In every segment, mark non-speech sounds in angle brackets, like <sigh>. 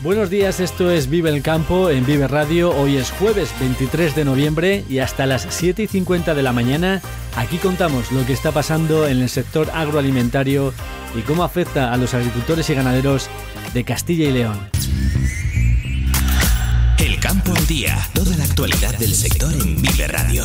Buenos días, esto es Vive el Campo en Vive Radio. Hoy es jueves 23 de noviembre y hasta las 7 y 50 de la mañana aquí contamos lo que está pasando en el sector agroalimentario y cómo afecta a los agricultores y ganaderos de Castilla y León. El Campo al Día, toda la actualidad del sector en Vive Radio.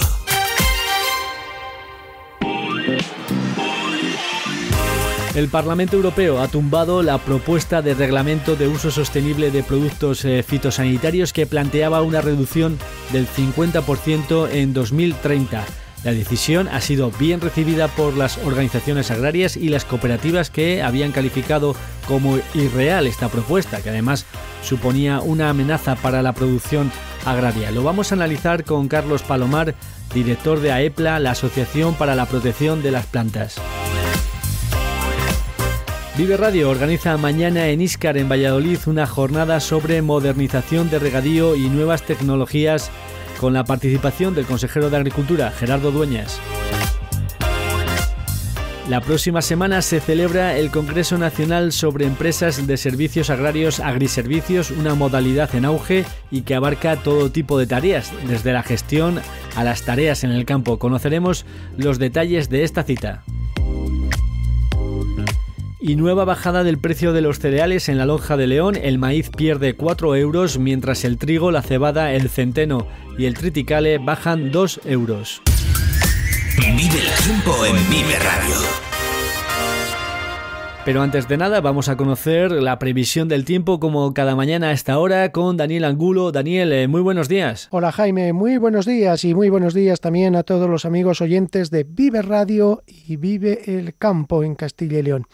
El Parlamento Europeo ha tumbado la propuesta de reglamento de uso sostenible de productos eh, fitosanitarios que planteaba una reducción del 50% en 2030. La decisión ha sido bien recibida por las organizaciones agrarias y las cooperativas que habían calificado como irreal esta propuesta, que además suponía una amenaza para la producción agraria. Lo vamos a analizar con Carlos Palomar, director de AEPLA, la Asociación para la Protección de las Plantas. Vive Radio organiza mañana en Iscar, en Valladolid, una jornada sobre modernización de regadío y nuevas tecnologías con la participación del consejero de Agricultura, Gerardo Dueñas. La próxima semana se celebra el Congreso Nacional sobre Empresas de Servicios Agrarios Agriservicios, una modalidad en auge y que abarca todo tipo de tareas, desde la gestión a las tareas en el campo. Conoceremos los detalles de esta cita. Y nueva bajada del precio de los cereales en la lonja de León, el maíz pierde 4 euros, mientras el trigo, la cebada, el centeno y el triticale bajan 2 euros. Vive el tiempo en Vive Radio. Pero antes de nada vamos a conocer la previsión del tiempo como cada mañana a esta hora con Daniel Angulo. Daniel, eh, muy buenos días. Hola Jaime, muy buenos días y muy buenos días también a todos los amigos oyentes de Vive Radio y Vive el Campo en Castilla y León.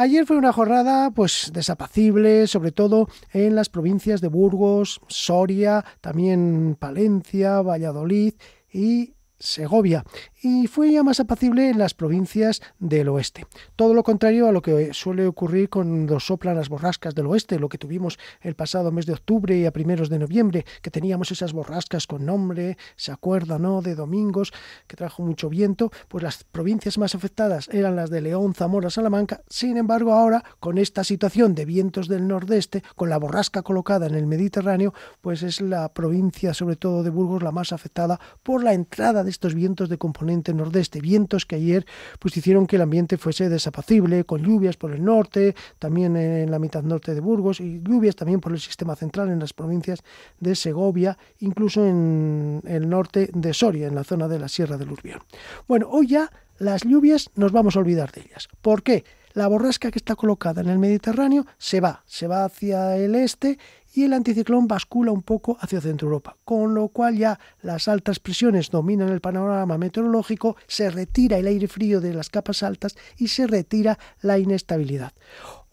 Ayer fue una jornada pues desapacible, sobre todo en las provincias de Burgos, Soria, también Palencia, Valladolid y Segovia y fue ya más apacible en las provincias del oeste. Todo lo contrario a lo que suele ocurrir cuando soplan las borrascas del oeste, lo que tuvimos el pasado mes de octubre y a primeros de noviembre, que teníamos esas borrascas con nombre, se acuerda, ¿no?, de domingos, que trajo mucho viento, pues las provincias más afectadas eran las de León, Zamora, Salamanca. Sin embargo, ahora, con esta situación de vientos del nordeste, con la borrasca colocada en el Mediterráneo, pues es la provincia, sobre todo de Burgos, la más afectada por la entrada de estos vientos de componente nordeste, vientos que ayer pues hicieron que el ambiente fuese desapacible, con lluvias por el norte, también en la mitad norte de Burgos, y lluvias también por el sistema central en las provincias de Segovia, incluso en el norte de Soria, en la zona de la Sierra del Urbión. Bueno, hoy ya las lluvias nos vamos a olvidar de ellas. ¿Por qué? La borrasca que está colocada en el Mediterráneo se va, se va hacia el este y el anticiclón bascula un poco hacia Centro Europa, con lo cual ya las altas presiones dominan el panorama meteorológico, se retira el aire frío de las capas altas y se retira la inestabilidad.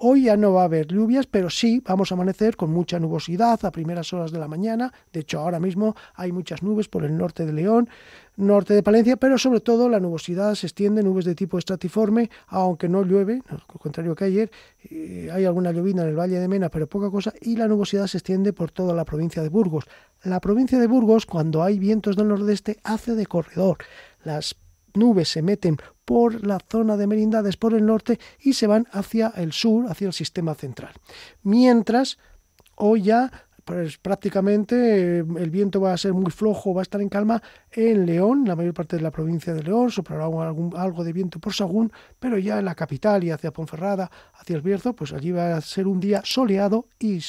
Hoy ya no va a haber lluvias, pero sí vamos a amanecer con mucha nubosidad a primeras horas de la mañana. De hecho, ahora mismo hay muchas nubes por el norte de León, norte de Palencia, pero sobre todo la nubosidad se extiende, nubes de tipo estratiforme, aunque no llueve, al contrario que ayer, eh, hay alguna llovina en el Valle de Mena, pero poca cosa, y la nubosidad se extiende por toda la provincia de Burgos. La provincia de Burgos, cuando hay vientos del nordeste, hace de corredor. Las nubes se meten por la zona de merindades, por el norte, y se van hacia el sur, hacia el sistema central. Mientras, hoy ya pues prácticamente eh, el viento va a ser muy flojo, va a estar en calma en León, la mayor parte de la provincia de León, soplará algo de viento por Sagún, pero ya en la capital y hacia Ponferrada, hacia el Bierzo, pues allí va a ser un día soleado y,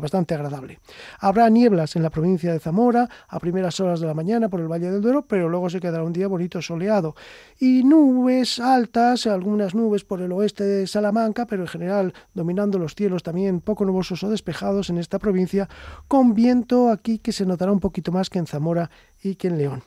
bastante agradable. Habrá nieblas en la provincia de Zamora a primeras horas de la mañana por el Valle del Duero, pero luego se quedará un día bonito soleado. Y nubes altas, algunas nubes por el oeste de Salamanca, pero en general dominando los cielos también poco nubosos o despejados en esta provincia con viento aquí que se notará un poquito más que en Zamora y que en León.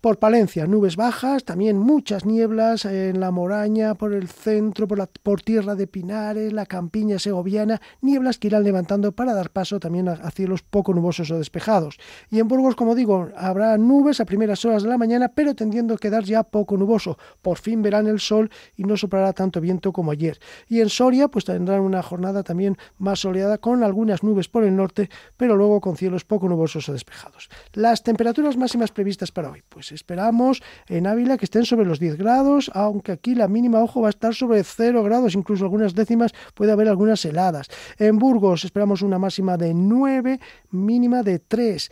Por Palencia, nubes bajas, también muchas nieblas en la Moraña, por el centro, por, la, por tierra de Pinares, la campiña segoviana, nieblas que irán levantando para dar paso también a, cielos poco nubosos o despejados. Y en Burgos, como digo, habrá nubes a primeras horas de la mañana, pero tendiendo a quedar ya poco nuboso. Por fin verán el sol y no soplará tanto viento como ayer. Y en Soria, pues tendrán una jornada también más soleada con algunas nubes por el norte, pero luego con cielos poco nubosos o despejados. Las temperaturas más máximas previstas para hoy? Pues esperamos en Ávila que estén sobre los 10 grados, aunque aquí la mínima, ojo, va a estar sobre 0 grados, incluso algunas décimas, puede haber algunas heladas. En Burgos esperamos una máxima de 9, mínima de 3.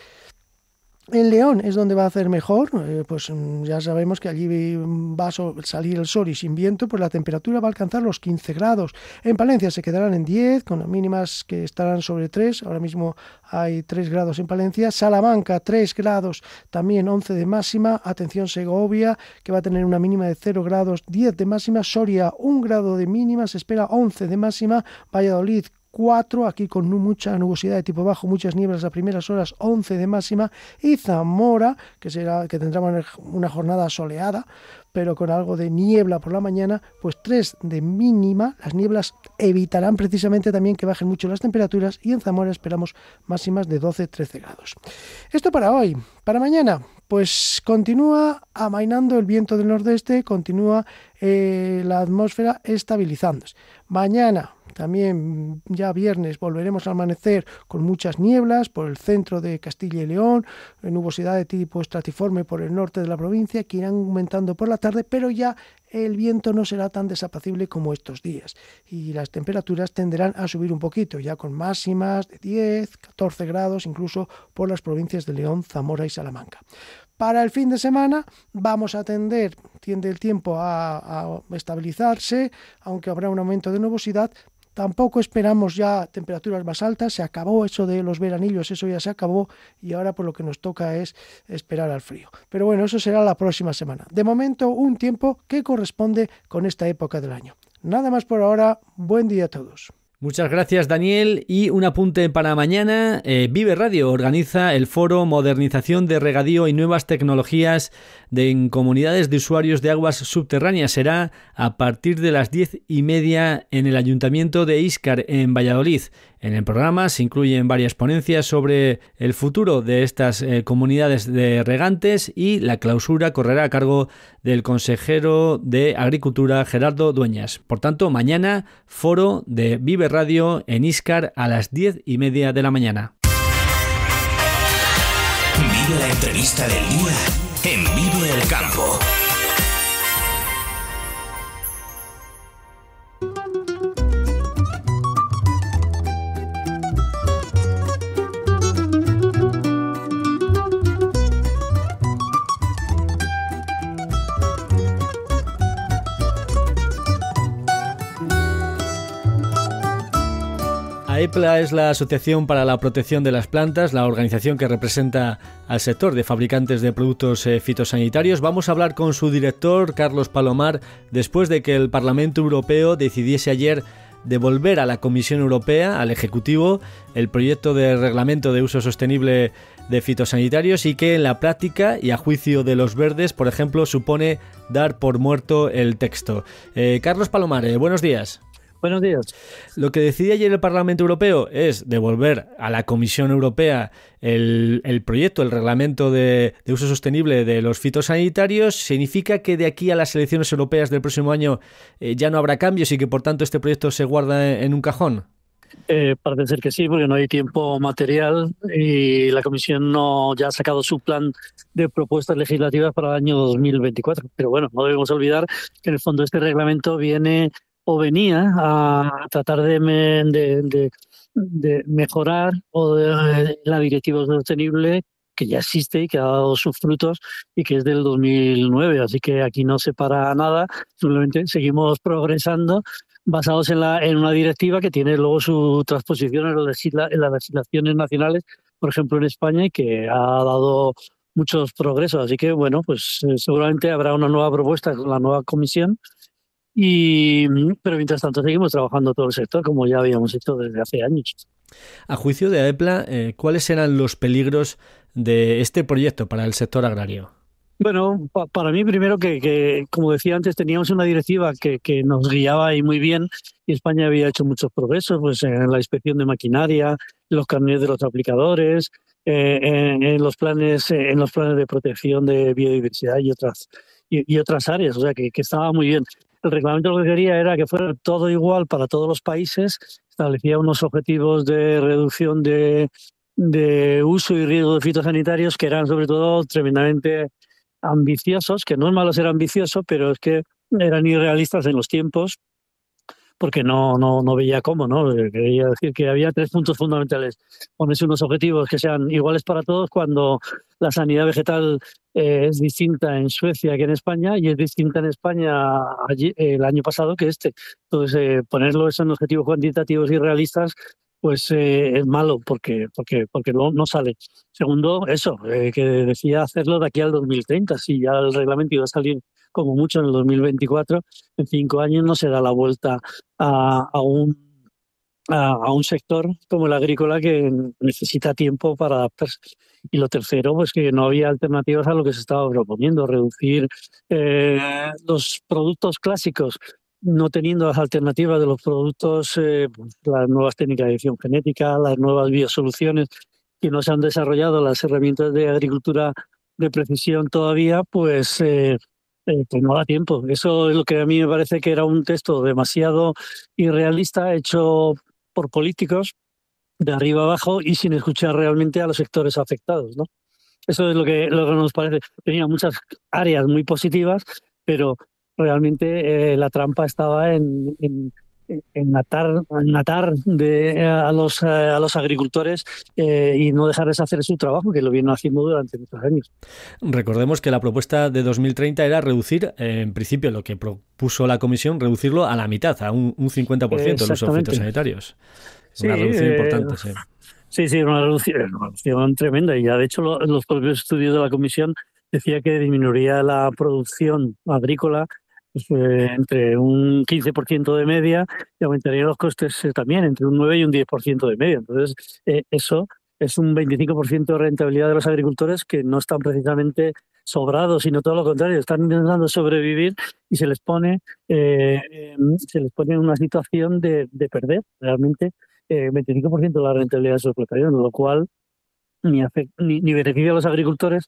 En León es donde va a hacer mejor, eh, pues mm, ya sabemos que allí va a salir el sol y sin viento, pues la temperatura va a alcanzar los 15 grados. En Palencia se quedarán en 10, con mínimas que estarán sobre 3, ahora mismo hay 3 grados en Palencia. Salamanca 3 grados, también 11 de máxima. Atención Segovia, que va a tener una mínima de 0 grados, 10 de máxima. Soria 1 grado de mínima, se espera 11 de máxima. Valladolid 4, aquí con mucha nubosidad de tipo bajo, muchas nieblas a primeras horas, 11 de máxima, y Zamora, que, será, que tendrá una jornada soleada, pero con algo de niebla por la mañana, pues 3 de mínima. Las nieblas evitarán precisamente también que bajen mucho las temperaturas y en Zamora esperamos máximas de 12-13 grados. Esto para hoy. Para mañana, pues continúa amainando el viento del nordeste, continúa eh, la atmósfera estabilizándose. Mañana, también ya viernes volveremos a amanecer con muchas nieblas por el centro de Castilla y León, nubosidad de tipo estratiforme por el norte de la provincia que irán aumentando por la tarde, pero ya el viento no será tan desapacible como estos días y las temperaturas tenderán a subir un poquito, ya con máximas de 10, 14 grados incluso por las provincias de León, Zamora y Salamanca. Para el fin de semana vamos a tender, tiende el tiempo a, a estabilizarse, aunque habrá un aumento de nubosidad, Tampoco esperamos ya temperaturas más altas, se acabó eso de los veranillos, eso ya se acabó y ahora por lo que nos toca es esperar al frío. Pero bueno, eso será la próxima semana. De momento, un tiempo que corresponde con esta época del año. Nada más por ahora, buen día a todos. Muchas gracias Daniel y un apunte para mañana. Eh, Vive Radio organiza el foro Modernización de Regadío y Nuevas Tecnologías de, en Comunidades de Usuarios de Aguas Subterráneas. Será a partir de las diez y media en el Ayuntamiento de Íscar, en Valladolid. En el programa se incluyen varias ponencias sobre el futuro de estas eh, comunidades de regantes y la clausura correrá a cargo del consejero de Agricultura Gerardo Dueñas. Por tanto, mañana foro de Vive Radio en Iscar a las diez y media de la mañana. la entrevista del en vivo el Campo. La e es la Asociación para la Protección de las Plantas, la organización que representa al sector de fabricantes de productos eh, fitosanitarios. Vamos a hablar con su director, Carlos Palomar, después de que el Parlamento Europeo decidiese ayer devolver a la Comisión Europea, al Ejecutivo, el proyecto de reglamento de uso sostenible de fitosanitarios y que en la práctica y a juicio de los verdes, por ejemplo, supone dar por muerto el texto. Eh, Carlos Palomar, eh, buenos días. Buenos días. Lo que decidió ayer el Parlamento Europeo es devolver a la Comisión Europea el, proyecto, el reglamento de, uso sostenible de los fitosanitarios. Significa que de aquí a las elecciones europeas del próximo año eh, ya no habrá cambios y que por tanto este proyecto se guarda en, un cajón. Eh, parece ser que sí, porque no hay tiempo material y la Comisión no ya ha sacado su plan de propuestas legislativas para el año 2024. Pero bueno, no debemos olvidar que en el fondo este reglamento viene o venía a tratar de, de, de, mejorar o la directiva sostenible que ya existe y que ha dado sus frutos y que es del 2009. Así que aquí no se para nada, simplemente seguimos progresando basados en, la, en una directiva que tiene luego su transposición en, en las legislaciones nacionales, por ejemplo en España, y que ha dado muchos progresos. Así que, bueno, pues eh, seguramente habrá una nueva propuesta con la nueva comisión y, mm, pero mientras tanto seguimos trabajando todo el sector como ya habíamos hecho desde hace años. A juicio de AEPLA, eh, ¿cuáles eran los peligros de este proyecto para el sector agrario? Bueno, para mí primero que, como decía antes, teníamos una directiva que, nos guiaba y muy bien y España había hecho muchos progresos pues, en la inspección de maquinaria, los carnets de los aplicadores, eh, en, los planes, en los planes de protección de biodiversidad y otras, y, otras áreas, o sea que estaba muy bien. El reglamento lo que quería era que fuera todo igual para todos los países, establecía unos objetivos de reducción de, uso y riesgo de fitosanitarios que eran sobre todo tremendamente ambiciosos, que no es malo ser ambicioso, pero es que eran irrealistas en los tiempos porque no, no, no veía cómo, ¿no? Eh, quería decir que había tres puntos fundamentales. Ponerse unos objetivos que sean iguales para todos cuando la sanidad vegetal eh, es distinta en Suecia que en España y es distinta en España eh, el año pasado que este. Entonces, ponerlo en objetivos cuantitativos y realistas pues es malo porque, porque, porque no, no sale. Segundo, eso, que decía hacerlo de aquí al 2030, si ya el reglamento iba a salir como mucho en el 2024, en cinco años no se da la vuelta a, un a, un sector como el agrícola que necesita tiempo para adaptarse. Y lo tercero, pues que no había alternativas a lo que se estaba proponiendo, reducir eh, los productos clásicos, no teniendo las alternativas de los productos, eh, pues, las nuevas técnicas de edición genética, las nuevas biosoluciones que no se han desarrollado, las herramientas de agricultura de precisión todavía, pues eh, eh, pues no da tiempo. Eso es lo que a mí me parece que era un texto demasiado irrealista, hecho por políticos de arriba abajo y sin escuchar realmente a los sectores afectados, ¿no? Eso es lo que, lo nos parece. Tenía muchas áreas muy positivas, pero realmente eh, la trampa estaba en, en natar de, eh, a, los, eh, a los agricultores eh, y no dejarles hacer su trabajo, que lo vienen haciendo durante muchos años. Recordemos que la propuesta de 2030 era reducir, en principio, lo que propuso la Comisión, reducirlo a la mitad, a un, un 50% los usos sanitarios. Una reducción importante, sí. Sí, sí, una reducción, tremenda. Y ya, de hecho, los propios estudios de la Comisión decía que disminuiría la producción agrícola pues, eh, entre un 15% de media y aumentaría los costes eh, también entre un 9 y un 10% de media. Entonces, eh, eso es un 25% de rentabilidad de los agricultores que no están precisamente sobrados, sino todo lo contrario, están intentando sobrevivir y se les pone, em, se les pone en una situación de, perder realmente 25% de la rentabilidad de su explotación, lo cual ni, ni, beneficia a los agricultores,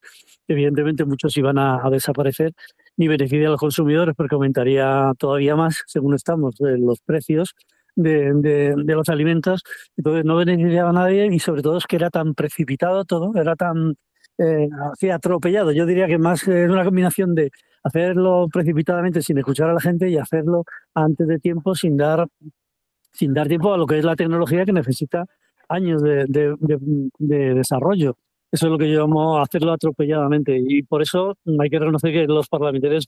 evidentemente muchos iban a desaparecer ni beneficia a los consumidores porque aumentaría todavía más, según estamos, eh, los precios de, los alimentos. Entonces no beneficiaba a nadie y sobre todo es que era tan precipitado todo, era tan eh, atropellado. Yo diría que más es eh, una combinación de hacerlo precipitadamente sin escuchar a la gente y hacerlo antes de tiempo sin dar, sin dar tiempo a lo que es la tecnología que necesita años de desarrollo. Eso es lo que a hacerlo atropelladamente. Y por eso hay que reconocer que los parlamentarios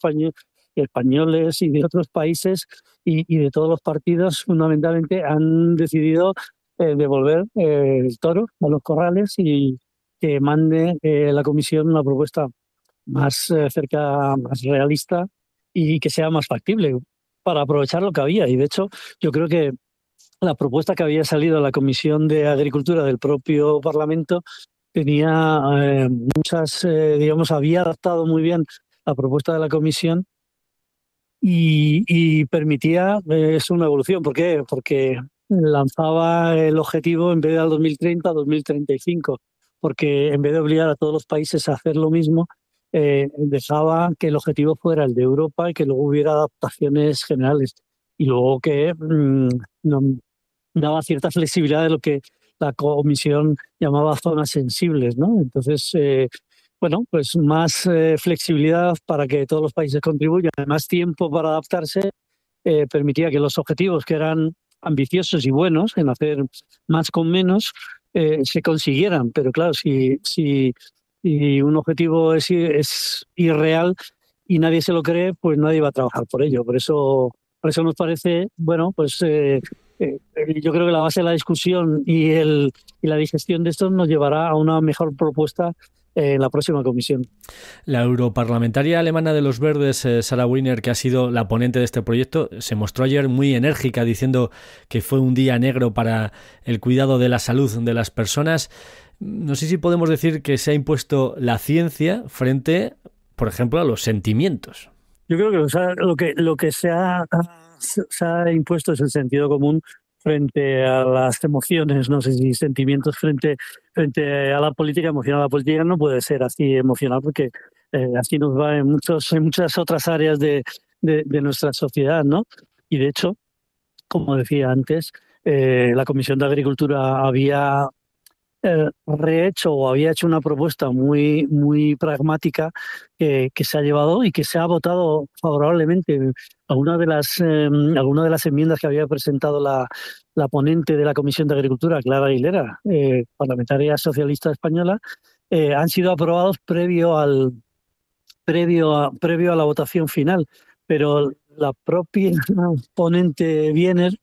españoles y de otros países y, de todos los partidos fundamentalmente han decidido eh, devolver eh, el toro a los corrales y que mande eh, la comisión una propuesta más cerca, más realista y que sea más factible para aprovechar lo que había. Y de hecho yo creo que la propuesta que había salido a la Comisión de Agricultura del propio Parlamento tenía eh, muchas, eh, digamos, había adaptado muy bien la propuesta de la comisión y, permitía, es eh, una evolución, ¿por qué? Porque lanzaba el objetivo en vez de al 2030, 2035, porque en vez de obligar a todos los países a hacer lo mismo, dejaba que el objetivo fuera el de Europa y que luego hubiera adaptaciones generales y luego que mm, daba cierta flexibilidad de lo que la comisión llamaba zonas sensibles, ¿no? Entonces, eh, bueno, pues más eh, flexibilidad para que todos los países contribuyan, más tiempo para adaptarse, eh, permitía que los objetivos que eran ambiciosos y buenos en hacer más con menos se consiguieran. Pero claro, si, si, un objetivo es, es irreal y nadie se lo cree, pues nadie va a trabajar por ello. Por eso por eso nos parece, bueno, pues eh, yo creo que la base de la discusión y, la digestión de esto nos llevará a una mejor propuesta en la próxima comisión. La europarlamentaria alemana de los Verdes, eh, Sara Wiener, que ha sido la ponente de este proyecto, se mostró ayer muy enérgica diciendo que fue un día negro para el cuidado de la salud de las personas. No sé si podemos decir que se ha impuesto la ciencia frente, por ejemplo, a los sentimientos. Yo creo que lo que, lo que se ha, impuesto es el sentido común frente a las emociones, no sé si sentimientos frente, frente a la política emocional. La política no puede ser así emocional porque eh, así nos va en, muchos, en muchas otras áreas de, nuestra sociedad, ¿no? Y de hecho, como decía antes, eh, la Comisión de Agricultura había eh, rehecho o había hecho una propuesta muy, muy pragmática que, se ha llevado y que se ha votado favorablemente. Algunas de las, em, de las enmiendas que había presentado la, la, ponente de la Comisión de Agricultura, Clara Aguilera, eh, parlamentaria socialista española, eh, han sido aprobados previo, al, previo, a, previo a la votación final. Pero la propia <laughs> ponente Viener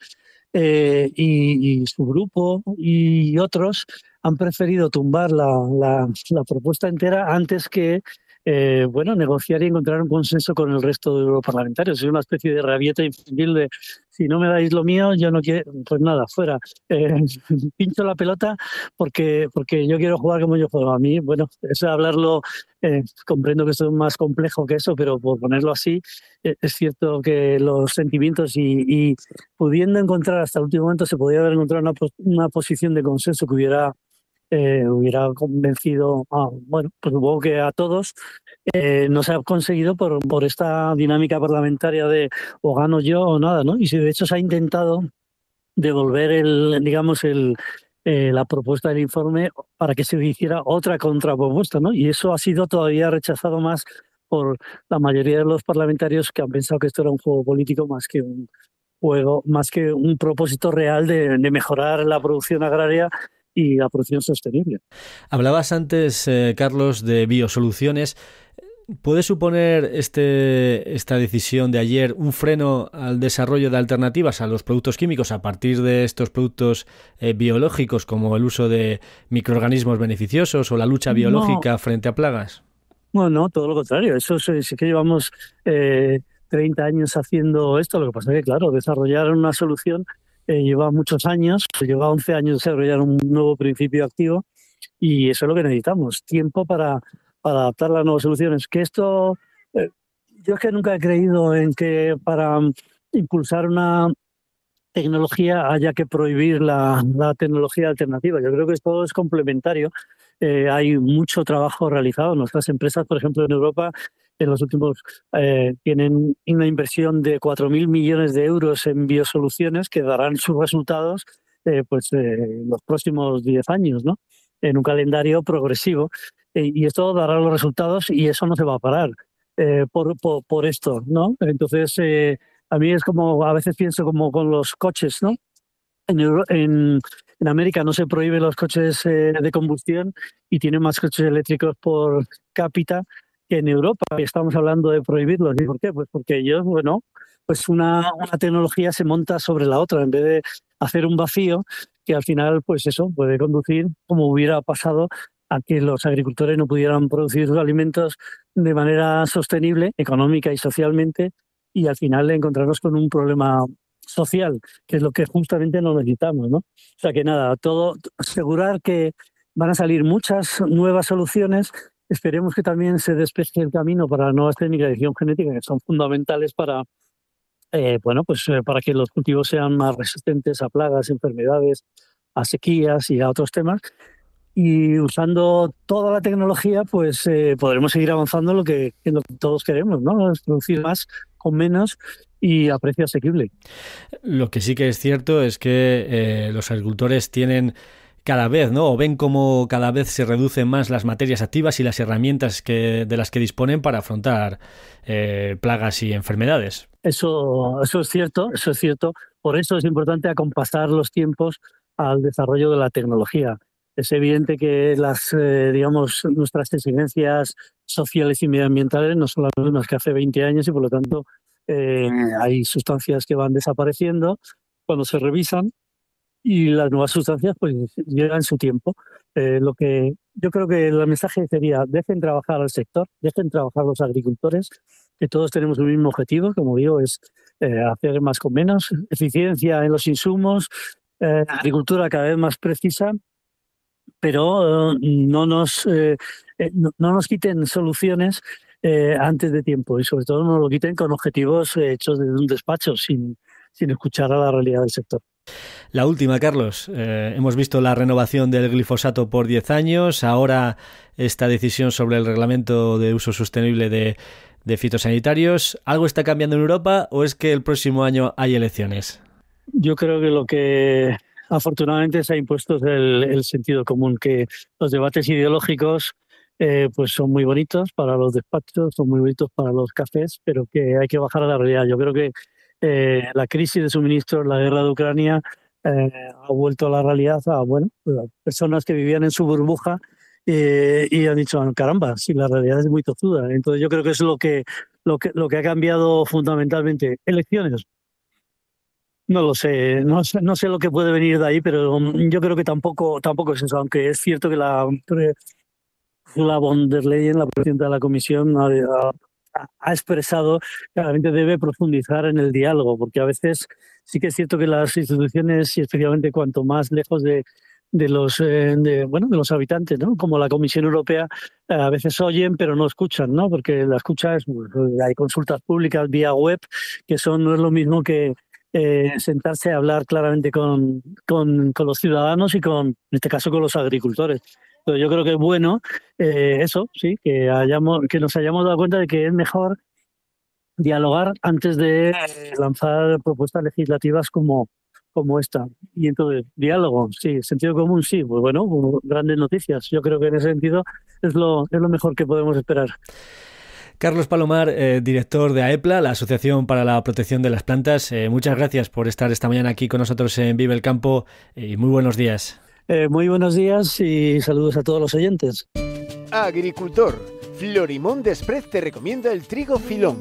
y, su grupo y otros han preferido tumbar la, la, propuesta entera antes que eh, bueno, negociar y encontrar un consenso con el resto de europarlamentarios. Es una especie de rabieta infantil de si no me dais lo mío, yo no quiero, pues nada, fuera. <laughs> Eh, pincho la pelota porque, porque yo quiero jugar como yo juego. A mí, bueno, eso hablarlo, eh, comprendo que es más complejo que eso, pero por ponerlo así, es cierto que los sentimientos y, y, pudiendo encontrar hasta el último momento se podía haber encontrado una, una posición de consenso que hubiera eh, hubiera convencido a, bueno, pues que a todos, eh, no se ha conseguido por, por esta dinámica parlamentaria de o gano yo o nada, ¿no? Y si de hecho se ha intentado devolver el, digamos, el, eh, la propuesta del informe para que se hiciera otra contrapropuesta, ¿no? Y eso ha sido todavía rechazado más por la mayoría de los parlamentarios que han pensado que esto era un juego político más que un juego, más que un propósito real de mejorar la producción agraria y la producción sostenible. Hablabas antes, eh, Carlos, de biosoluciones. ¿Puede suponer este, esta decisión de ayer un freno al desarrollo de alternativas a los productos químicos a partir de estos productos eh, biológicos como el uso de microorganismos beneficiosos o la lucha biológica frente a plagas? Bueno, no, todo lo contrario. Eso es, que llevamos 30 eh, años haciendo esto. Lo que pasa es que, claro, desarrollar una solución eh, lleva muchos años, pues lleva 11 años desarrollar un nuevo principio activo y eso es lo que necesitamos, tiempo para, adaptar las nuevas soluciones. Que esto, eh, yo es que nunca he creído en que para impulsar una tecnología haya que prohibir la, tecnología alternativa. Yo creo que esto es complementario. Eh, hay mucho trabajo realizado. Nuestras empresas, por ejemplo, en Europa en los últimos eh, tienen una inversión de 4.000 millones de euros en biosoluciones que darán sus resultados eh, pues, eh, los próximos 10 años, ¿no? en un calendario progresivo. Eh, y esto dará los resultados y eso no se va a parar por, por, esto. ¿no? Entonces, a mí es como, a veces pienso como con los coches, ¿no? En, en, en América no se prohíben los coches de combustión y tienen más coches eléctricos por cápita que en Europa estamos hablando de prohibirlos. ¿Y por qué? Pues porque ellos, bueno, pues una, una tecnología se monta sobre la otra en vez de hacer un vacío que al final, pues eso, puede conducir, como hubiera pasado, a que los agricultores no pudieran producir sus alimentos de manera sostenible, económica y socialmente, y al final encontrarnos con un problema social, que es lo que justamente nos necesitamos, ¿no? O sea que nada, todo asegurar que van a salir muchas nuevas soluciones Esperemos que también se despeje el camino para nuevas técnicas de edición genética que son fundamentales para, eh, bueno, pues, eh, para que los cultivos sean más resistentes a plagas, enfermedades, a sequías y a otros temas. Y usando toda la tecnología, pues eh, podremos seguir avanzando en lo, que, todos queremos, ¿no? producir más con menos y a precio asequible. Lo que sí que es cierto es que los agricultores tienen cada vez, ¿no? O ven cómo cada vez se reducen más las materias activas y las herramientas que, de las que disponen para afrontar eh, plagas y enfermedades. Eso, eso es cierto, eso es cierto. Por eso es importante acompasar los tiempos al desarrollo de la tecnología. Es evidente que las, eh, digamos, nuestras exigencias sociales y medioambientales no son las mismas que hace 20 años y por lo tanto eh, hay sustancias que van desapareciendo cuando se revisan y las nuevas sustancias pues llegan su tiempo. Eh, lo que yo creo que el mensaje sería dejen trabajar al sector, dejen trabajar los agricultores, que todos tenemos el mismo objetivo, como digo, es eh, hacer más con menos, eficiencia en los insumos, eh, agricultura cada vez más precisa, pero no, nos, no, nos quiten soluciones antes de tiempo y sobre todo no lo quiten con objetivos hechos desde un despacho sin, sin escuchar a la realidad del sector. La última, Carlos. Eh, hemos visto la renovación del glifosato por 10 años, ahora esta decisión sobre el reglamento de uso sostenible de, fitosanitarios. ¿Algo está cambiando en Europa o es que el próximo año hay elecciones? Yo creo que lo que afortunadamente se ha impuesto es el, sentido común, que los debates ideológicos eh, pues son muy bonitos para los despachos, son muy bonitos para los cafés, pero que hay que bajar a la realidad. Yo creo que eh, la crisis de suministro, la guerra de Ucrania, eh, ha vuelto a la realidad a bueno, pues personas que vivían en su burbuja y han dicho, ah, caramba, si la realidad es muy tozuda. Entonces yo creo que es lo que, lo que, lo que ha cambiado fundamentalmente. Elecciones. No lo sé, no sé, no sé lo que puede venir de ahí, pero mm, yo creo que tampoco, tampoco es eso, aunque es cierto que la, la von der Leyen, la presidenta de la Comisión, ha, ha expresado, claramente debe profundizar en el diálogo, porque a veces sí que es cierto que las instituciones, y especialmente cuanto más lejos de, los eh, bueno de los habitantes no como la Comisión Europea eh, a veces oyen pero no escuchan no porque la escucha es pues, hay consultas públicas vía web que son no es lo mismo que eh, sentarse a hablar claramente con, con, con los ciudadanos y con en este caso con los agricultores yo creo que es bueno eh, eso, sí, que, hayamos, que nos hayamos dado cuenta de que es mejor dialogar antes de lanzar propuestas legislativas como, como esta. Y entonces, diálogo, sí, sentido común, sí, pues bueno, grandes noticias. Yo creo que en ese sentido es lo, es lo mejor que podemos esperar. Carlos Palomar, eh, director de AEPLA, la Asociación para la Protección de las Plantas, eh, muchas gracias por estar esta mañana aquí con nosotros en Vive el Campo y muy buenos días. Eh, muy buenos días y saludos a todos los oyentes. Agricultor, Florimón Desprez te recomienda el trigo filón.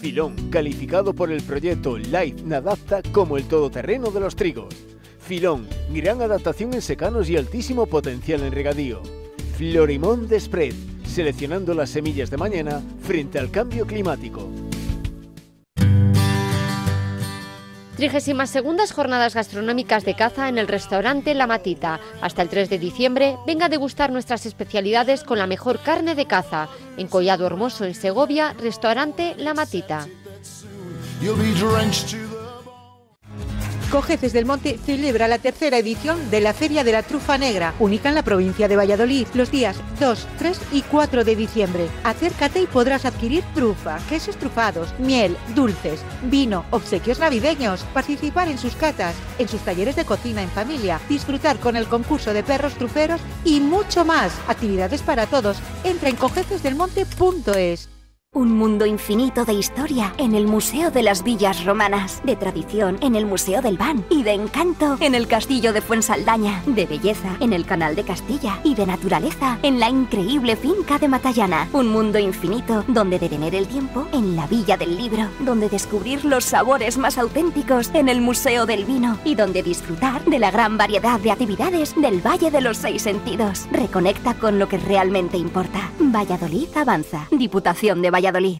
Filón, calificado por el proyecto Light, Nadapta como el todoterreno de los trigos. Filón, gran adaptación en secanos y altísimo potencial en regadío. Florimón Desprez, seleccionando las semillas de mañana frente al cambio climático. 32 jornadas gastronómicas de caza en el restaurante La Matita. Hasta el 3 de diciembre, venga a degustar nuestras especialidades con la mejor carne de caza. En Collado Hermoso, en Segovia, restaurante La Matita. Cogeces del Monte celebra la tercera edición de la Feria de la Trufa Negra, única en la provincia de Valladolid, los días 2, 3 y 4 de diciembre. Acércate y podrás adquirir trufa, quesos trufados, miel, dulces, vino, obsequios navideños, participar en sus catas, en sus talleres de cocina en familia, disfrutar con el concurso de perros truferos y mucho más. Actividades para todos. Entra en Cogecesdelmonte.es un mundo infinito de historia en el Museo de las Villas Romanas, de tradición en el Museo del Ban. y de encanto en el Castillo de Fuensaldaña, de belleza en el Canal de Castilla y de naturaleza en la increíble finca de Matallana. Un mundo infinito donde detener el tiempo en la Villa del Libro, donde descubrir los sabores más auténticos en el Museo del Vino y donde disfrutar de la gran variedad de actividades del Valle de los Seis Sentidos. Reconecta con lo que realmente importa. Valladolid avanza. Diputación de Valladolid. Vive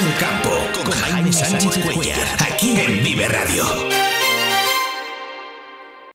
el campo con Jaime Sánchez Cuellar, aquí en Vive Radio.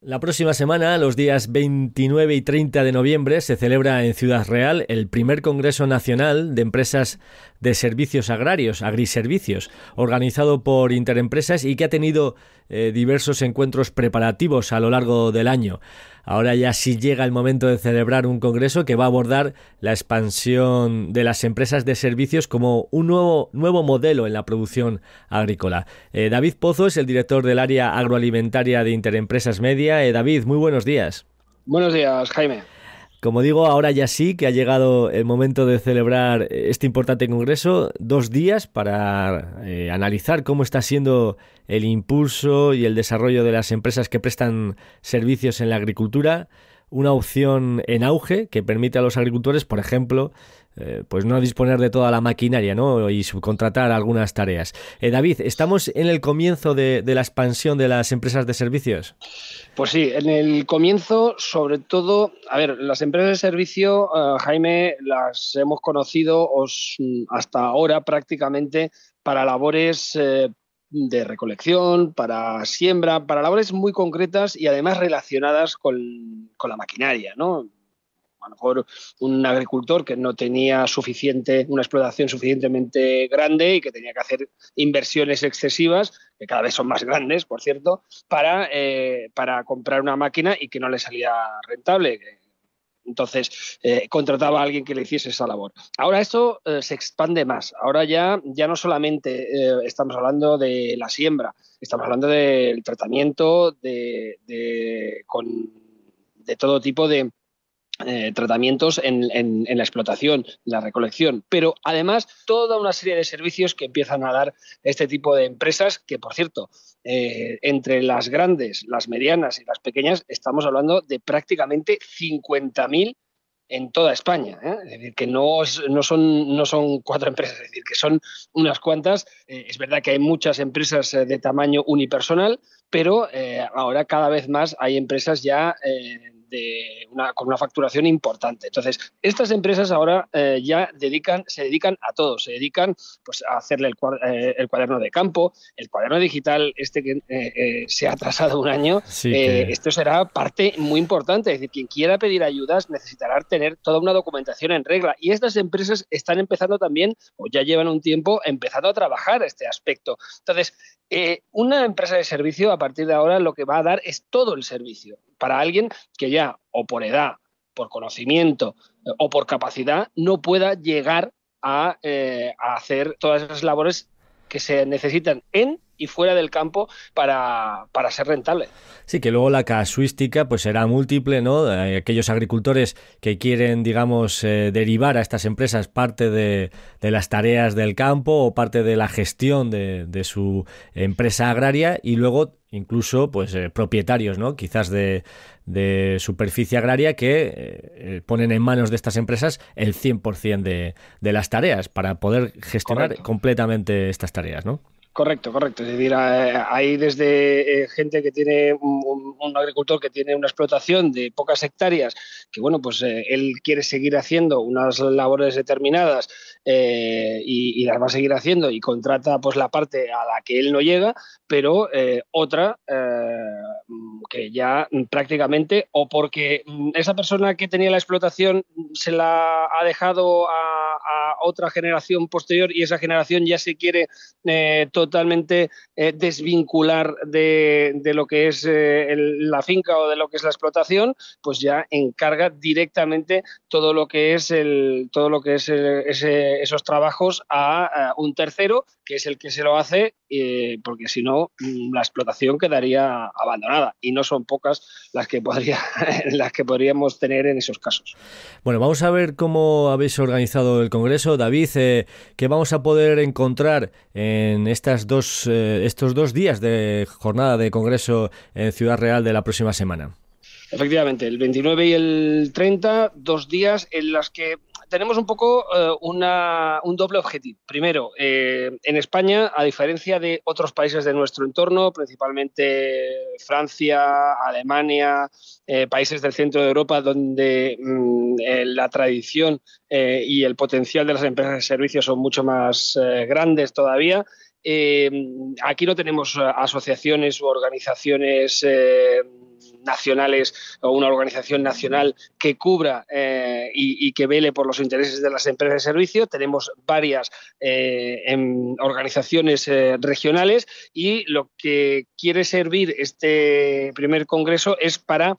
La próxima semana, los días 29 y 30 de noviembre, se celebra en Ciudad Real el primer Congreso Nacional de Empresas de Servicios Agrarios, Agriservicios, organizado por Interempresas y que ha tenido eh, diversos encuentros preparativos a lo largo del año. Ahora ya sí llega el momento de celebrar un congreso que va a abordar la expansión de las empresas de servicios como un nuevo, nuevo modelo en la producción agrícola. Eh, David Pozo es el director del área agroalimentaria de Interempresas Media eh, David, muy buenos días. Buenos días, Jaime. Como digo, ahora ya sí que ha llegado el momento de celebrar eh, este importante congreso, dos días para eh, analizar cómo está siendo el impulso y el desarrollo de las empresas que prestan servicios en la agricultura, una opción en auge que permite a los agricultores, por ejemplo, eh, pues no disponer de toda la maquinaria ¿no? y subcontratar algunas tareas. Eh, David, ¿estamos en el comienzo de, la expansión de las empresas de servicios? Pues sí, en el comienzo, sobre todo, a ver, las empresas de servicio, eh, Jaime, las hemos conocido os, hasta ahora prácticamente para labores de recolección, para siembra, para labores muy concretas y además relacionadas con, con la maquinaria, ¿no? a lo mejor un agricultor que no tenía suficiente, una explotación suficientemente grande y que tenía que hacer inversiones excesivas, que cada vez son más grandes, por cierto, para, eh, para comprar una máquina y que no le salía rentable. Entonces eh, contrataba a alguien que le hiciese esa labor. Ahora esto eh, se expande más. Ahora ya, ya no solamente estamos hablando de la siembra, estamos hablando del tratamiento de, de todo tipo de, eh, tratamientos en, la explotación, la recolección, pero además toda una serie de servicios que empiezan a dar este tipo de empresas, que por cierto, eh, entre las grandes, las medianas y las pequeñas, estamos hablando de prácticamente 50.000 en toda España. ¿eh? Es decir, que no, son, cuatro empresas, es decir, que son unas cuantas. es verdad que hay muchas empresas de tamaño unipersonal, pero ahora cada vez más hay empresas ya una, con una facturación importante. Entonces, estas empresas ahora eh, ya dedican, se dedican a todo, se dedican pues, a hacerle el, eh, cuaderno de campo, el cuaderno digital, este que eh, se ha atrasado un año, esto será parte muy importante. Es decir, quien quiera pedir ayudas necesitará tener toda una documentación en regla. Y estas empresas están empezando también, o ya llevan un tiempo, empezando a trabajar este aspecto. Entonces, eh, una empresa de servicio a partir de ahora lo que va a dar es todo el servicio para alguien que ya o por edad, por conocimiento eh, o por capacidad no pueda llegar a, eh, a hacer todas esas labores que se necesitan en y fuera del campo para, ser rentable. Sí, que luego la casuística pues será múltiple, ¿no? Eh, aquellos agricultores que quieren, digamos, eh, derivar a estas empresas parte de, las tareas del campo o parte de la gestión de, su empresa agraria y luego incluso pues eh, propietarios, ¿no? Quizás de, superficie agraria que ponen en manos de estas empresas el 100% de, de las tareas para poder gestionar completamente estas tareas, ¿no? Correcto, correcto. Es decir, hay desde eh, gente que tiene un, agricultor que tiene una explotación de pocas hectáreas, que bueno, pues eh, él quiere seguir haciendo unas labores determinadas eh, y, las va a seguir haciendo y contrata pues la parte a la que él no llega, pero otra que ya prácticamente o porque mm, esa persona que tenía la explotación se la ha dejado a a otra generación posterior y esa generación ya se quiere eh, totalmente eh, desvincular de, lo que es eh, la finca o de lo que es la explotación, pues ya encarga directamente todo lo que es el, todo lo que es esos trabajos a, un tercero, que es el que se lo hace, porque si no mm, la explotación quedaría abandonada y no son pocas las que podría, <laughs> las que podríamos tener en esos casos. Bueno, vamos a ver cómo habéis organizado el Congreso. David, eh, ¿qué vamos a poder encontrar en estas dos, eh, estos dos días de jornada de Congreso en Ciudad Real de la próxima semana? Efectivamente, el 29 y el 30, dos días en las que tenemos un poco eh, un doble objetivo. Primero, eh, en España, a diferencia de otros países de nuestro entorno, principalmente Francia, Alemania, eh, países del centro de Europa, donde mm, la tradición y el potencial de las empresas de servicios son mucho más grandes todavía, aquí no tenemos asociaciones u organizaciones nacionales o una organización nacional que cubra eh, y, que vele por los intereses de las empresas de servicio. Tenemos varias eh, em, organizaciones eh, regionales y lo que quiere servir este primer congreso es para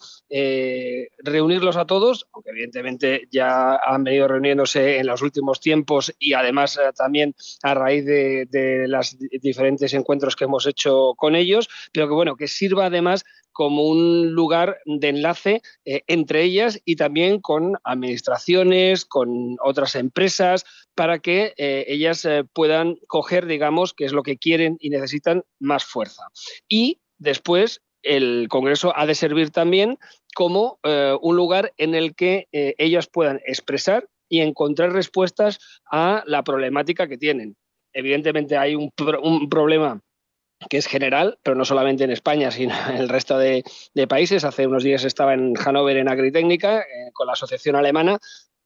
reunirlos a todos, aunque evidentemente ya han venido reuniéndose en los últimos tiempos y además también a raíz de, de los diferentes encuentros que hemos hecho con ellos, pero que bueno, que sirva además como un lugar de enlace eh, entre ellas y también con administraciones, con otras empresas, para que eh, ellas eh, puedan coger, digamos, qué es lo que quieren y necesitan más fuerza. Y después el Congreso ha de servir también como un lugar en el que ellas puedan expresar y encontrar respuestas a la problemática que tienen. Evidentemente hay un problema que es general, pero no solamente en España, sino en el resto de, países. Hace unos días estaba en Hannover, en Agritécnica, eh, con la Asociación Alemana,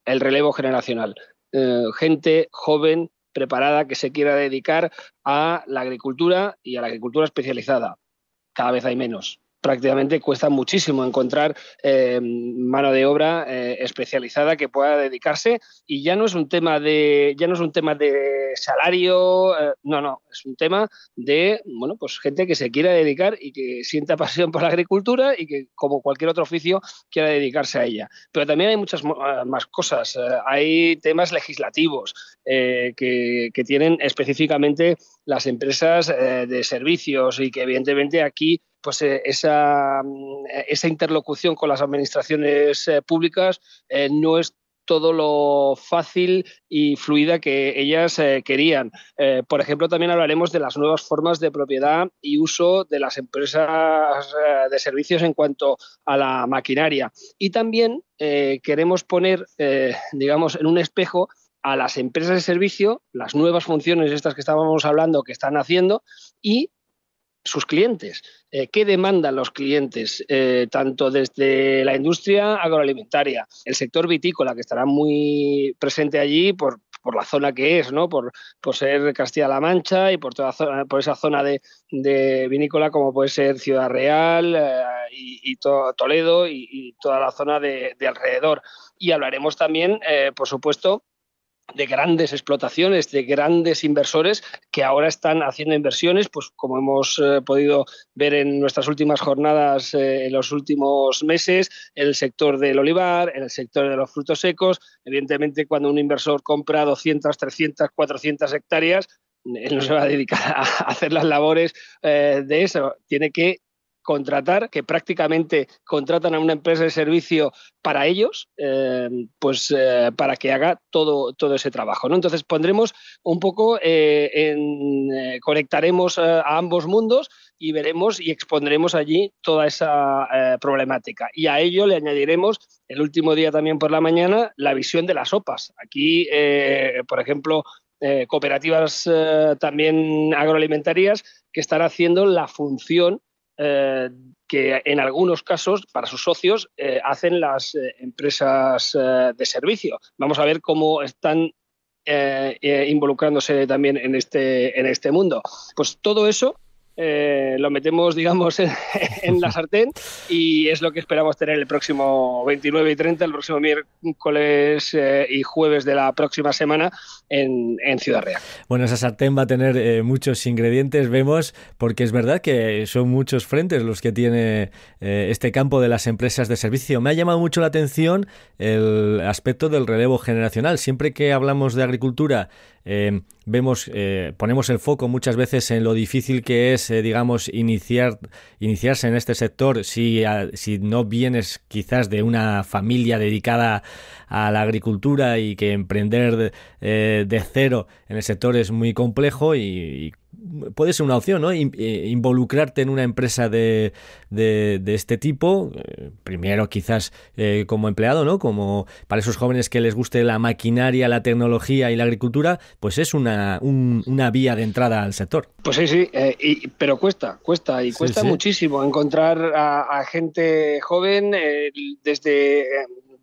el relevo generacional. Eh, gente joven, preparada, que se quiera dedicar a la agricultura y a la agricultura especializada. Cada vez hay menos prácticamente cuesta muchísimo encontrar eh, mano de obra eh, especializada que pueda dedicarse y ya no es un tema de ya no es un tema de salario eh, no no es un tema de bueno pues gente que se quiera dedicar y que sienta <laughs> pasión por la agricultura y que como cualquier otro oficio quiera dedicarse a ella pero también hay muchas más cosas hay temas legislativos que, tienen específicamente las empresas de servicios y que evidentemente aquí pues eh, mm, eh, esa, interlocución con las administraciones eh, públicas no es todo lo fácil y fluida que ellas querían. por ejemplo, también hablaremos de las nuevas formas de propiedad y uso de las empresas de servicios en cuanto a la maquinaria. Y también queremos poner, digamos, en un espejo a las empresas de servicio, las nuevas funciones estas que estábamos hablando que están haciendo y sus clientes. Eh, ¿Qué demandan los clientes, eh, tanto desde la industria agroalimentaria, el sector vitícola, que estará muy presente allí por, por la zona que es, ¿no? por, por ser Castilla-La Mancha y por, toda zona, por esa zona de, de vinícola como puede ser Ciudad Real eh, y, y Toledo y, toda la zona de, de alrededor? Y hablaremos también, por supuesto, de grandes explotaciones, de grandes inversores que ahora están haciendo inversiones, pues como hemos eh, podido ver en nuestras últimas jornadas eh, en los últimos meses, en el sector del olivar, en el sector de los frutos secos. Evidentemente, cuando un inversor compra 200, 300, 400 hectáreas, él no se va a dedicar a <laughs> hacer las labores eh, de eso, tiene que contratar, que prácticamente contratan a una empresa de servicio para ellos, eh, pues eh, para que haga todo, todo ese trabajo. Entonces pondremos un poco, eh, en, conectaremos a ambos mundos y veremos y expondremos allí toda esa problemática. Y a ello le añadiremos el último día también por la mañana la visión de las OPAs. Aquí, por ejemplo, cooperativas también agroalimentarias que están haciendo la función eh, que en algunos casos para sus socios eh, hacen las eh, empresas de servicio. Vamos a ver cómo están involucrándose también en este, en este mundo. Pues todo eso eh, lo metemos, digamos, <laughs> en, la sartén y es lo que esperamos tener el próximo 29 y 30, el próximo miércoles eh, y jueves de la próxima semana en, en, Ciudad Real. Bueno, esa sartén va a tener eh, muchos ingredientes, vemos, porque es verdad que son muchos frentes los que tiene este campo de las empresas de servicio. Me ha llamado mucho la atención el aspecto del relevo generacional. Siempre que hablamos de agricultura, eh, vemos, eh, ponemos el foco muchas veces en lo difícil que es, eh, digamos, iniciar, iniciarse en este sector si, si no vienes quizás de una familia dedicada a la agricultura y que emprender eh, de, cero en el sector es muy complejo y puede ser una opción, ¿no? Eh, involucrarte en una empresa de, de, este tipo, eh, primero quizás eh, como empleado, ¿no? Como para esos jóvenes que les guste la maquinaria, la tecnología y la agricultura, pues es una, una vía de entrada al sector. Pues sí, sí, pero cuesta, cuesta, y cuesta muchísimo encontrar a, gente joven desde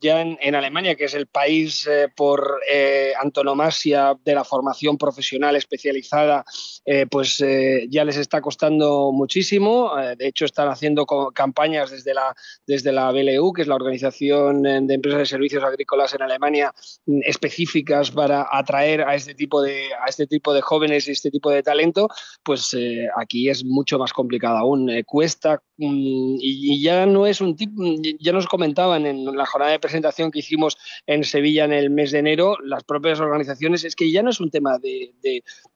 ya en, Alemania, que es el país eh, por eh, antonomasia de la formación profesional especializada, eh, pues ya les está costando muchísimo. de hecho, están haciendo campañas desde la, desde la BLU, que es la Organización de Empresas de Servicios Agrícolas en Alemania, mm, específicas para atraer a este tipo de, a este tipo de jóvenes y este tipo de talento. Pues aquí es mucho más complicado aún. cuesta, Mm, y ya no es un tipo, mm, ya nos comentaban en la jornada de presentación que hicimos en Sevilla en el mes de enero, las propias organizaciones, es que ya no es un tema de,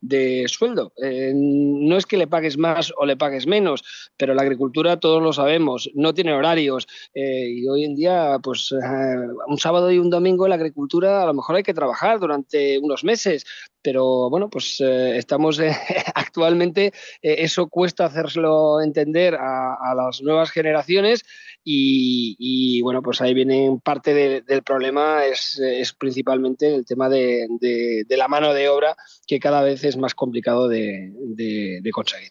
de, sueldo. Eh, no es que le pagues más o le pagues menos, pero la agricultura, todos lo sabemos, no tiene horarios. Eh, y hoy en día, pues eh, un sábado y un domingo en la agricultura a lo mejor hay que trabajar durante unos meses pero bueno, pues eh, estamos eh, <laughs> actualmente, eh, eso cuesta hacérselo entender a, las nuevas generaciones y, bueno, pues ahí viene parte del problema, es, principalmente el tema de, la mano de obra que cada vez es más complicado de, conseguir.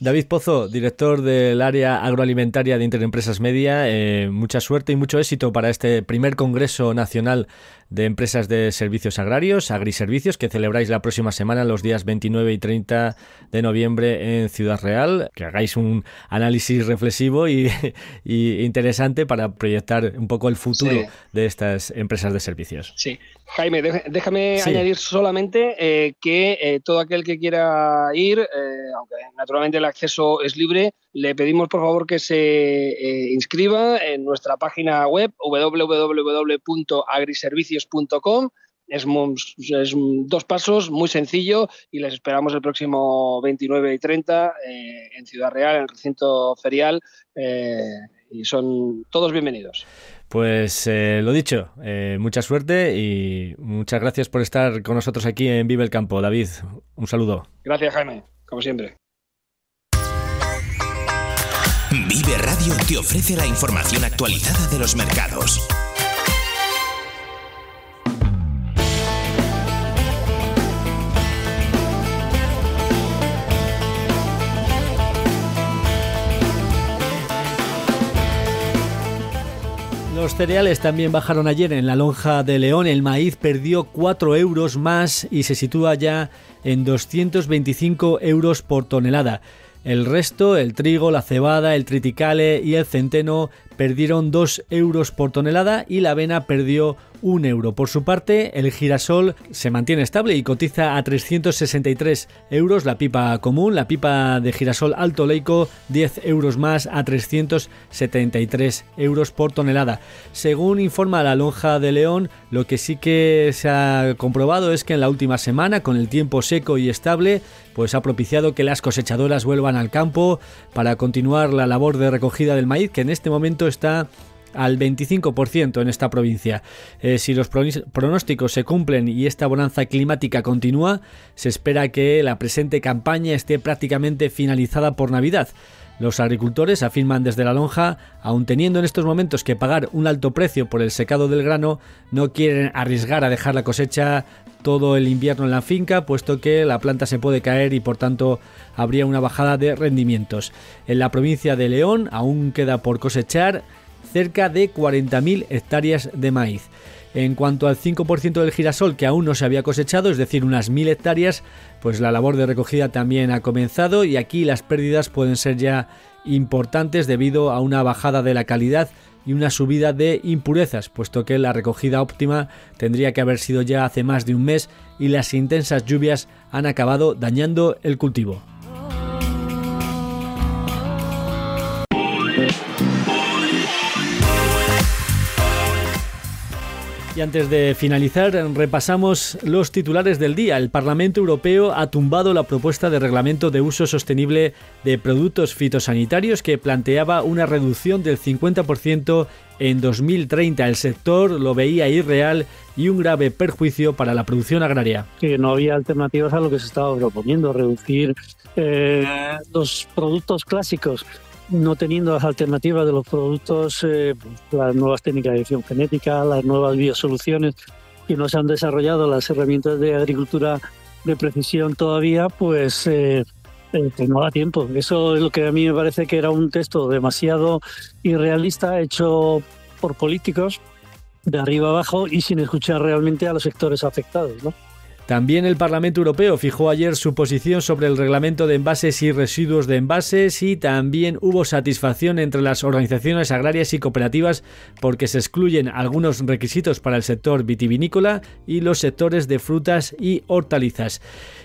David Pozo, director del área agroalimentaria de Interempresas Media, mucha suerte y mucho éxito para este primer Congreso Nacional de Empresas de Servicios Agrarios, Agriservicios, que celebra la próxima semana, los días 29 y 30 de noviembre en Ciudad Real, que hagáis un análisis reflexivo y, <laughs> interesante para proyectar un poco el futuro de estas empresas de servicios. Sí, Jaime, déjame añadir solamente eh, que eh, todo aquel que quiera ir, eh, aunque naturalmente el acceso es libre, le pedimos por favor que se inscriba en nuestra página web www.agriservicios.com es, dos pasos, muy sencillo, y les esperamos el próximo 29 y 30 eh, en Ciudad Real, en el recinto ferial, eh, y son todos bienvenidos. Pues eh, lo dicho, mucha suerte y muchas gracias por estar con nosotros aquí en Vive el Campo. David, un saludo. Gracias, Jaime, como siempre. Vive Radio te ofrece la información actualizada de los mercados Los cereales también bajaron ayer en la lonja de León. El maíz perdió 4 euros más y se sitúa ya en 225 euros por tonelada. El resto, el trigo, la cebada, el triticale y el centeno, perdieron 2 euros por tonelada y la avena perdió 1 euro. Por su parte, el girasol se mantiene estable y cotiza a 363 euros. La pipa común, la pipa de girasol alto leico, 10 euros más a 373 euros por tonelada. Según informa la lonja de León, lo que sí que se ha comprobado es que en la última semana, con el tiempo seco y estable, pues ha propiciado que las cosechadoras vuelvan al campo para continuar la labor de recogida del maíz, que en este momento está al 25% en esta provincia. Eh, si los pronósticos se cumplen y esta bonanza climática continúa, se espera que la presente campaña esté prácticamente finalizada por Navidad. Los agricultores afirman desde la lonja, aun teniendo en estos momentos que pagar un alto precio por el secado del grano, no quieren arriesgar a dejar la cosecha todo el invierno en la finca, puesto que la planta se puede caer y por tanto habría una bajada de rendimientos. En la provincia de León aún queda por cosechar cerca de 40.000 hectáreas de maíz. En cuanto al 5% del girasol que aún no se había cosechado, es decir, unas 1.000 hectáreas, pues la labor de recogida también ha comenzado y aquí las pérdidas pueden ser ya importantes debido a una bajada de la calidad y una subida de impurezas, puesto que la recogida óptima tendría que haber sido ya hace más de un mes y las intensas lluvias han acabado dañando el cultivo. Y antes de finalizar, repasamos los titulares del día. El Parlamento Europeo ha tumbado la propuesta de reglamento de uso sostenible de productos fitosanitarios que planteaba una reducción del 50% en 2030. El sector lo veía irreal y un grave perjuicio para la producción agraria. Que no había alternativas a lo que se estaba proponiendo, reducir eh, los productos clásicos no teniendo las alternativas de los productos, eh, las nuevas técnicas de edición genética, las nuevas biosoluciones que no se han desarrollado, las herramientas de agricultura de precisión todavía, pues, eh, eh, pues no da tiempo. Eso es lo que a mí me parece que era un texto demasiado irrealista, hecho por políticos de arriba abajo y sin escuchar realmente a los sectores afectados. ¿no? También el Parlamento Europeo fijó ayer su posición sobre el reglamento de envases y residuos de envases y también hubo satisfacción entre las organizaciones agrarias y cooperativas porque se excluyen algunos requisitos para el sector vitivinícola y los sectores de frutas y hortalizas.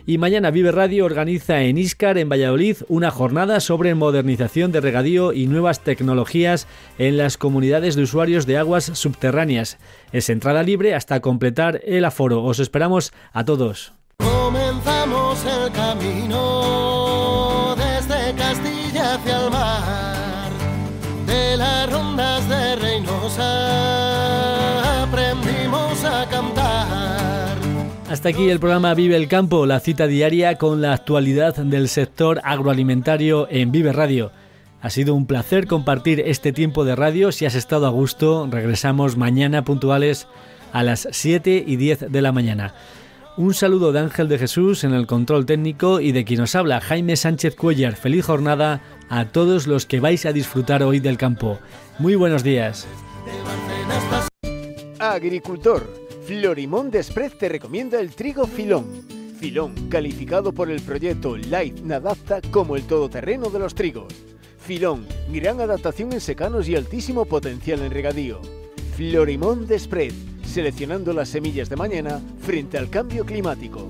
Y mañana Vive Radio organiza en Iscar, en Valladolid, una jornada sobre modernización de regadío y nuevas tecnologías en las comunidades de usuarios de aguas subterráneas. Es entrada libre hasta completar el aforo. Os esperamos a todos. Comenzamos el camino Hasta aquí el programa Vive el Campo, la cita diaria con la actualidad del sector agroalimentario en Vive Radio. Ha sido un placer compartir este tiempo de radio. Si has estado a gusto, regresamos mañana puntuales a las 7 y 10 de la mañana. Un saludo de Ángel de Jesús en el control técnico y de quien nos habla Jaime Sánchez Cuellar. Feliz jornada a todos los que vais a disfrutar hoy del campo. Muy buenos días. Agricultor Florimond Desprez te recomienda el trigo Filón. Filón, calificado por el proyecto Light Nadapta como el todoterreno de los trigos. Filón, gran adaptación en secanos y altísimo potencial en regadío. Florimond Desprez, seleccionando las semillas de mañana frente al cambio climático.